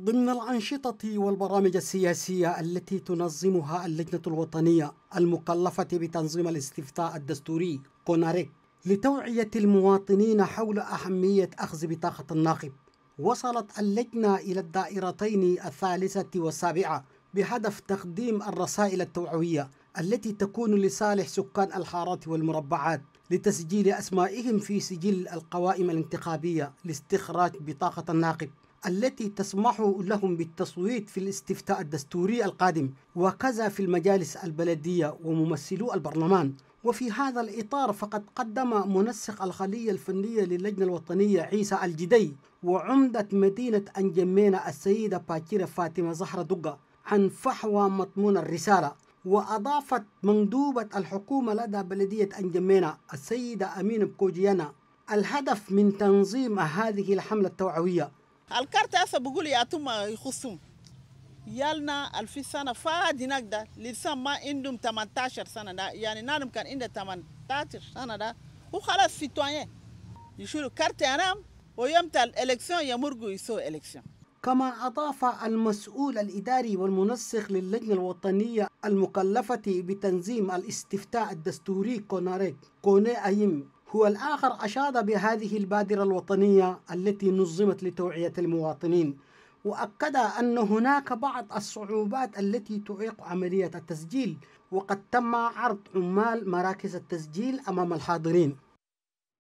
ضمن الأنشطة والبرامج السياسية التي تنظمها اللجنة الوطنية المكلفة بتنظيم الاستفتاء الدستوري كوناريك لتوعية المواطنين حول أهمية أخذ بطاقة الناخب وصلت اللجنة إلى الدائرتين الثالثة والسابعة بهدف تقديم الرسائل التوعوية التي تكون لصالح سكان الحارات والمربعات لتسجيل أسمائهم في سجل القوائم الانتخابية لاستخراج بطاقة الناقب التي تسمح لهم بالتصويت في الاستفتاء الدستوري القادم وكذا في المجالس البلدية وممثلو البرلمان وفي هذا الإطار فقد قدم منسق الخلية الفنية للجنة الوطنية عيسى الجدي وعمدة مدينة أنجمينة السيدة باكيرة فاتمة زهرة دقة عن فحوى مضمون الرسالة وأضافت مندوبة الحكومة لدى بلدية أنجمينا السيدة أمين بكوجيانا الهدف من تنظيم هذه الحملة التوعوية الكارت هسه بقول يا توما يخصهم يالنا الف سنه فادي نقدا لسان ما عندهم 18 سنه دا يعني نادم كان عنده 18 سنه ده وخلاص سيتوين يشيلوا كارت انام ويوم الالكسيون يمرقوا يسو الكسيون كما أضاف المسؤول الإداري والمنسق للجنة الوطنية المكلفة بتنظيم الاستفتاء الدستوري كوناريك كوني أيم هو الآخر أشاد بهذه البادرة الوطنية التي نظمت لتوعية المواطنين وأكد أن هناك بعض الصعوبات التي تعيق عملية التسجيل وقد تم عرض عمال مراكز التسجيل أمام الحاضرين